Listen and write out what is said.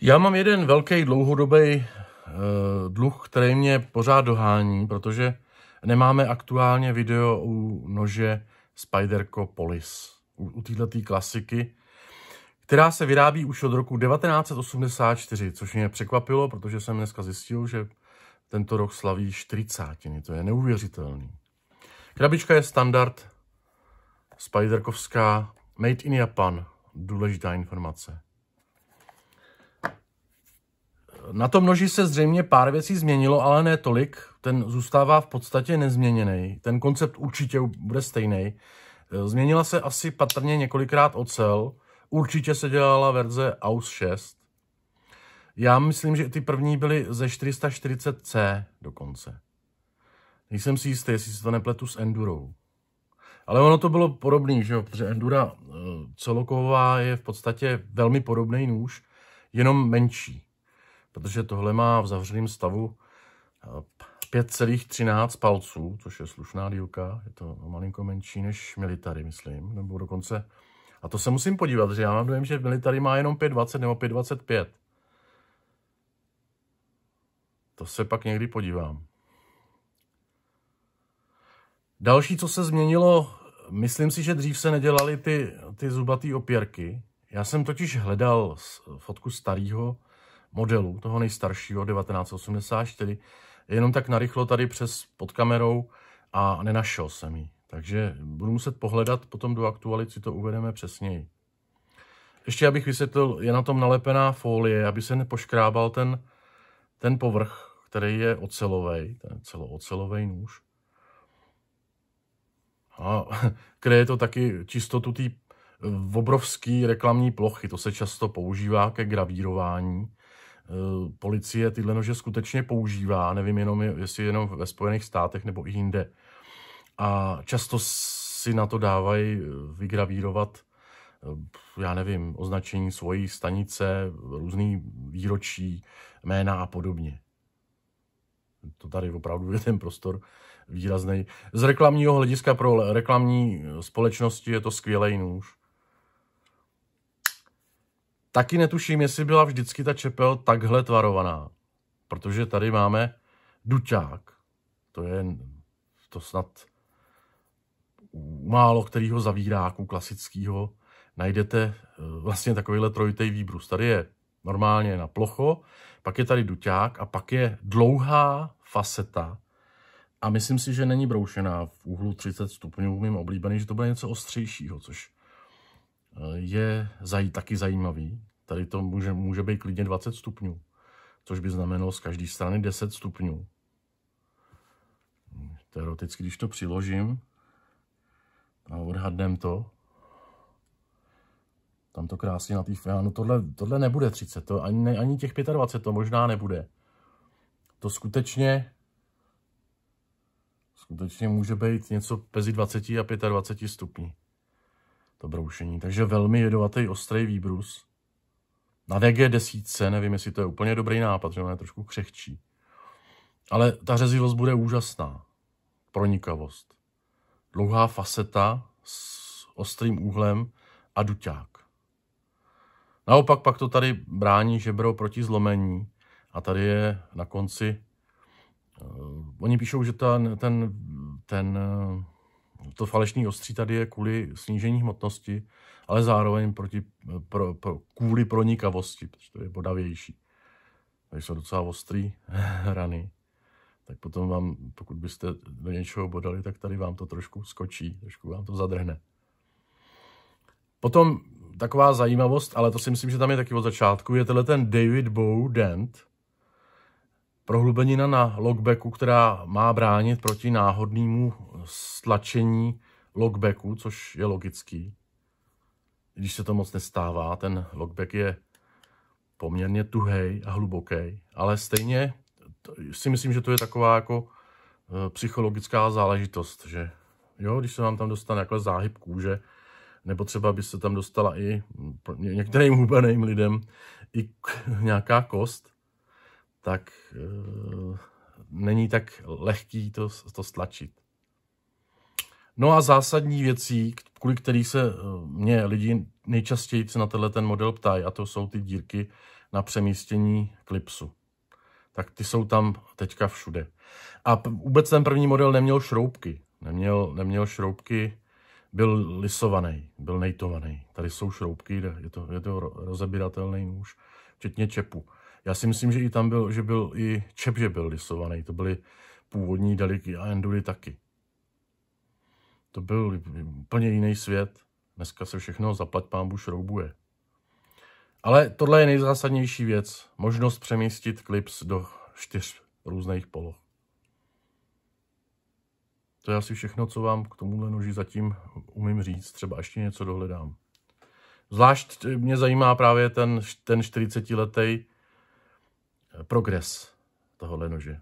Já mám jeden velký dlouhodobý eh, dluh, který mě pořád dohání, protože nemáme aktuálně video u nože Spiderco Polis, u, této klasiky, která se vyrábí už od roku 1984, což mě překvapilo, protože jsem dneska zjistil, že tento rok slaví 40. To je neuvěřitelný. Krabička je standard Spiderkovská Made in Japan. Důležitá informace. Na tom noži se zřejmě pár věcí změnilo, ale ne tolik. Ten zůstává v podstatě nezměněný. Ten koncept určitě bude stejný. E, změnila se asi patrně několikrát ocel. Určitě se dělala verze AUS 6. Já myslím, že ty první byly ze 440C dokonce. Nejsem si jistý, jestli se to nepletu s Endurou. Ale ono to bylo podobný, že jo? protože Endura e, celoková je v podstatě velmi podobný nůž, jenom menší protože tohle má v zavřeném stavu 5,13 eh, palců, což je slušná dílka, je to malinko menší než military, myslím, nebo dokonce, a to se musím podívat, že já mám dojem, že military má jenom 5,20 nebo 5,25. To se pak někdy podívám. Další, co se změnilo, myslím si, že dřív se nedělaly ty, ty zubaté opěrky. Já jsem totiž hledal fotku starého modelu, toho nejstaršího, 1984, jenom tak narychlo tady přes pod kamerou a nenašel jsem ji. Takže budu muset pohledat, potom do aktualit si to uvedeme přesněji. Ještě abych vysvětlil, je na tom nalepená folie, aby se nepoškrábal ten, ten povrch, který je ocelový, ten celoocelový nůž. A kreje to taky čistotu té obrovské reklamní plochy, to se často používá ke gravírování Eh, policie tyhle nože skutečně používá, nevím jenom, jestli jenom ve Spojených státech nebo i jinde. A často si na to dávají eh, vygravírovat eh, já nevím, označení svojí stanice, různý výročí, jména a podobně. To tady opravdu je ten prostor výrazný. Z reklamního hlediska pro reklamní společnosti je to skvělý nůž. Taky netuším, jestli byla vždycky ta čepel takhle tvarovaná, protože tady máme duťák. To je to snad málo kterého zavíráku klasického najdete e, vlastně takovýhle trojitý výbrus. Tady je normálně na plocho, pak je tady duťák a pak je dlouhá faceta a myslím si, že není broušená v úhlu 30 stupňů, mým oblíbený, že to bude něco ostřejšího, což je zaj, taky zajímavý. Tady to může, může být klidně 20 stupňů, což by znamenalo z každé strany 10 stupňů. Teoreticky, když to přiložím a odhadnem to, tam to krásně na té no tohle, tohle nebude 30, to ani, ne, ani těch 25 to možná nebude. To skutečně skutečně může být něco mezi 20 a 25 stupňů to broušení. Takže velmi jedovatý, ostrý výbrus. Na VG10, nevím, jestli to je úplně dobrý nápad, že ono je trošku křehčí. Ale ta řezivost bude úžasná. Pronikavost. Dlouhá faceta s ostrým úhlem a duťák. Naopak pak to tady brání žebro proti zlomení a tady je na konci, uh, oni píšou, že ta, ten, ten uh, to falešný ostří tady je kvůli snížení hmotnosti, ale zároveň proti, pro, pro, kvůli pronikavosti, protože to je bodavější. Takže jsou docela ostrý rany. Tak potom vám, pokud byste do něčeho bodali, tak tady vám to trošku skočí, trošku vám to zadrhne. Potom taková zajímavost, ale to si myslím, že tam je taky od začátku, je tenhle ten David Bow Dent, prohlubenina na lockbacku, která má bránit proti náhodnému stlačení lockbacku, což je logický. Když se to moc nestává, ten lockback je poměrně tuhej a hluboký, ale stejně si myslím, že to je taková jako e, psychologická záležitost, že jo, když se vám tam dostane jako záhyb kůže, nebo třeba by se tam dostala i některým hubeným lidem i nějaká kost, tak e, není tak lehký to, to stlačit. No a zásadní věcí, kvůli kterých se eh, mě lidi nejčastěji na tenhle ten model ptají, a to jsou ty dírky na přemístění klipsu. Tak ty jsou tam teďka všude. A vůbec ten první model neměl šroubky. Neměl, neměl šroubky, byl lisovaný, byl nejtovaný. Tady jsou šroubky, je to, je to rozebíratelný nůž, včetně čepu. Já si myslím, že i tam byl, že byl i že byl lisovaný. To byly původní daliky a endury taky. To byl úplně jiný svět. Dneska se všechno zaplať pámbu šroubuje. Ale tohle je nejzásadnější věc. Možnost přemístit klips do čtyř různých poloh. To je asi všechno, co vám k tomuhle noži zatím umím říct. Třeba ještě něco dohledám. Zvlášť mě zajímá právě ten, ten 40-letý Eh, progres tohohle nože.